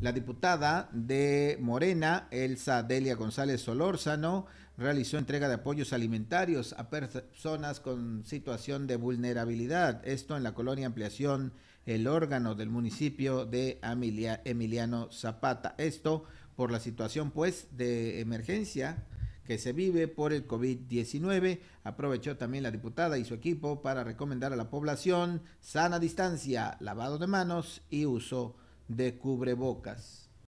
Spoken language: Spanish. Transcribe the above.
La diputada de Morena, Elsa Delia González Solórzano, realizó entrega de apoyos alimentarios a personas con situación de vulnerabilidad, esto en la colonia Ampliación, el órgano del municipio de Emiliano Zapata. Esto por la situación pues de emergencia que se vive por el COVID-19. Aprovechó también la diputada y su equipo para recomendar a la población sana distancia, lavado de manos y uso de de cubrebocas.